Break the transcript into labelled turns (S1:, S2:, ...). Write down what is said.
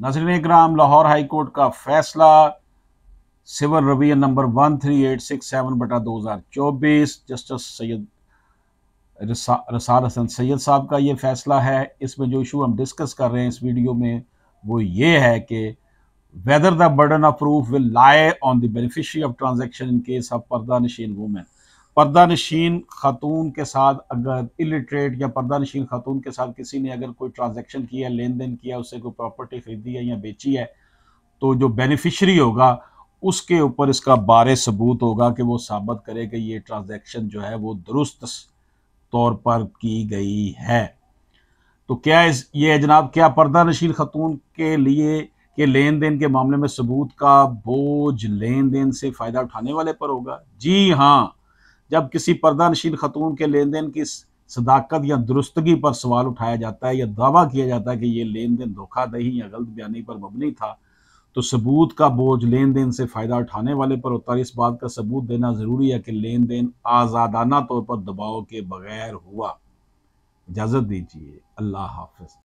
S1: नाजरन कराम Lahore high court का फैसला सिविल रवैया number one three eight six seven बटा दो हज़ार चौबीस जस्टिस सैयद रसा, रसाल हसन सैयद साहब का ये फ़ैसला है इसमें जो इशू हम डिस्कस कर रहे हैं इस वीडियो में वो ये है कि whether the burden of proof will lie on the beneficiary of transaction in case of पर्दा नशीन वूमेन पर्दा नशीन खातून के साथ अगर इलिटरेट या पर्दा नशीन खातून के साथ किसी ने अगर कोई ट्रांजेक्शन किया लेन देन किया उससे कोई प्रॉपर्टी खरीदी है या बेची है तो जो बेनिफिशरी होगा उसके ऊपर इसका बार सबूत होगा कि वो साबित करे कि ये ट्रांजेक्शन जो है वो दुरुस्त तौर पर की गई है तो क्या इस ये जनाब क्या पर्दा नशीन खतून के लिए के लेन देन के मामले में सबूत का बोझ लेन देन से फ़ायदा उठाने वाले पर होगा जी हाँ जब किसी पर्दानशीन खतून के लेन देन की सदाकत या दुरुस्तगी पर सवाल उठाया जाता है या दावा किया जाता है कि ये लेन देन धोखादही या गलत बयानी पर मबनी था तो सबूत का बोझ लेन देन से फ़ायदा उठाने वाले पर होता है इस बात का सबूत देना ज़रूरी है कि लेन देन आज़ादाना तौर पर दबाव के बगैर हुआ इजाज़त दीजिए अल्लाह हाफ